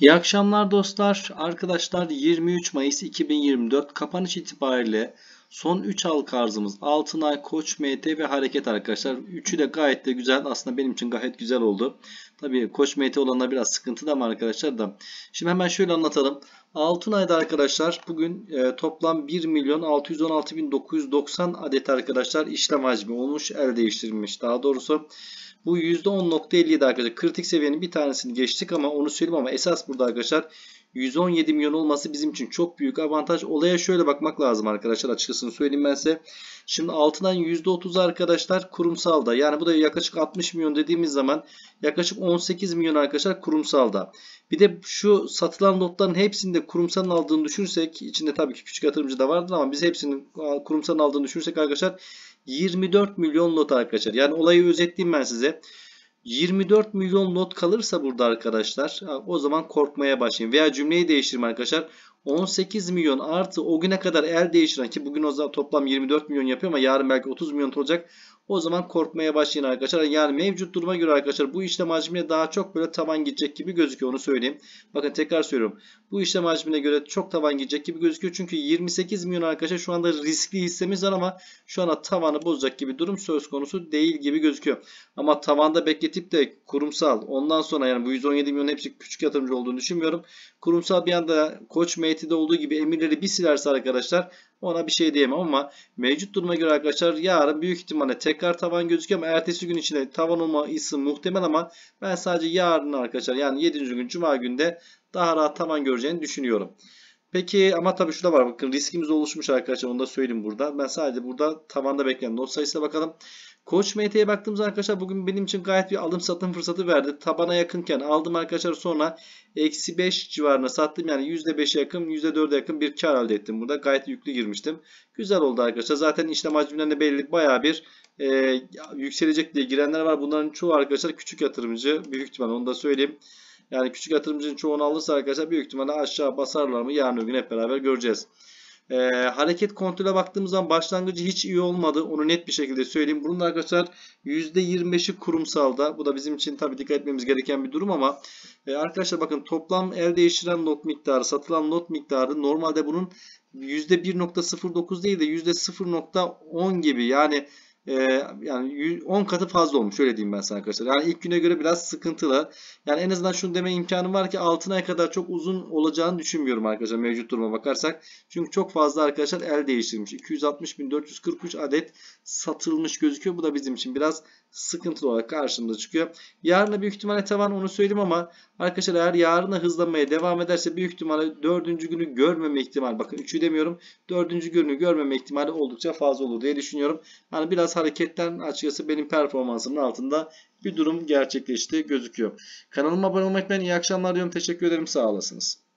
İyi akşamlar dostlar. Arkadaşlar 23 Mayıs 2024 kapanış itibariyle son 3 halka arzımız Altınay, Koç, MT ve Hareket arkadaşlar. Üçü de gayet de güzel. Aslında benim için gayet güzel oldu. Tabii Koç, MT olanlar biraz sıkıntı da mı arkadaşlar da. Şimdi hemen şöyle anlatalım. Altınay'da arkadaşlar bugün e, toplam 1 milyon 616.990 adet arkadaşlar işlem hacmi olmuş. El değiştirilmiş daha doğrusu. Bu %10.57 arkadaşlar. Kritik seviyenin bir tanesini geçtik ama onu söyleyeyim ama esas burada arkadaşlar 117 milyon olması bizim için çok büyük avantaj. Olaya şöyle bakmak lazım arkadaşlar açıkçası söyleyeyim ben size. Şimdi altından %30 arkadaşlar kurumsalda. Yani bu da yaklaşık 60 milyon dediğimiz zaman yaklaşık 18 milyon arkadaşlar kurumsalda. Bir de şu satılan lotların hepsinde de kurumsalın aldığını düşürsek içinde tabii ki küçük yatırımcı da vardır ama biz hepsinin kurumsalın aldığını düşürsek arkadaşlar 24 milyon lot arkadaşlar. Yani olayı özetleyeyim ben size. 24 milyon lot kalırsa burada arkadaşlar o zaman korkmaya başlayın. Veya cümleyi değiştirme arkadaşlar. 18 milyon artı o güne kadar el değiştiren ki bugün o zaman toplam 24 milyon yapıyor ama yarın belki 30 milyon olacak. O zaman korkmaya başlayın arkadaşlar. Yani mevcut duruma göre arkadaşlar bu işlem hacmine daha çok böyle taban gidecek gibi gözüküyor onu söyleyeyim. Bakın tekrar söylüyorum. Bu işlem hacmine göre çok taban gidecek gibi gözüküyor. Çünkü 28 milyon arkadaşlar şu anda riskli hissemiz var ama şu anda tavanı bozacak gibi durum söz konusu değil gibi gözüküyor. Ama tavanda bekletip de kurumsal ondan sonra yani bu 117 milyon hepsi küçük yatırımcı olduğunu düşünmüyorum. Kurumsal bir anda Koç Mey MT'de olduğu gibi emirleri bir silerse arkadaşlar ona bir şey diyemem ama mevcut duruma göre arkadaşlar yarın büyük ihtimalle tekrar tavan gözüküyor ama ertesi gün içinde tavan olma olması muhtemel ama ben sadece yarın arkadaşlar yani 7. gün cuma günde daha rahat tavan göreceğini düşünüyorum. Peki ama tabii şurada var. Bakın riskimiz oluşmuş arkadaşlar. Onu da söyleyeyim burada. Ben sadece burada tavanda bekleyen not sayısına bakalım. Koç MT'ye baktığımızda arkadaşlar bugün benim için gayet bir alım satım fırsatı verdi. Tabana yakınken aldım arkadaşlar sonra eksi 5 civarına sattım. Yani %5'e yakın %4'e yakın bir kar elde ettim. Burada gayet yüklü girmiştim. Güzel oldu arkadaşlar. Zaten işlem hacimlerinde belli baya bir e, yükselecek diye girenler var. Bunların çoğu arkadaşlar küçük yatırımcı. Büyük ihtimal onu da söyleyeyim. Yani küçük yatırımcının çoğunu alırsa arkadaşlar büyük ihtimalle aşağı basarlar mı yarın öbür gün hep beraber göreceğiz. E, hareket kontrole baktığımız zaman başlangıcı hiç iyi olmadı. Onu net bir şekilde söyleyeyim. Bunun da arkadaşlar %25'i kurumsalda. Bu da bizim için tabii dikkat etmemiz gereken bir durum ama e, arkadaşlar bakın toplam el değiştiren not miktarı, satılan not miktarı normalde bunun %1.09 değil de %0.10 gibi yani ee, yani 10 katı fazla olmuş öyle diyeyim ben sana arkadaşlar. Yani ilk güne göre biraz sıkıntılı. Yani en azından şunu deme imkanım var ki 6 ay kadar çok uzun olacağını düşünmüyorum arkadaşlar mevcut duruma bakarsak. Çünkü çok fazla arkadaşlar el değiştirmiş. 260.443 adet satılmış gözüküyor. Bu da bizim için biraz sıkıntılı olarak karşımıza çıkıyor. Yarına büyük ihtimalle tavan onu söyleyeyim ama arkadaşlar eğer yarına hızlanmaya devam ederse büyük ihtimalle 4. günü görmeme ihtimal. bakın 3'ü demiyorum 4. günü görmeme ihtimali oldukça fazla olur diye düşünüyorum. Hani biraz hareketten açıkçası benim performansımın altında bir durum gerçekleşti gözüküyor. Kanalıma abone olmak unutmayın. iyi akşamlar diyorum. Teşekkür ederim. Sağ olasınız.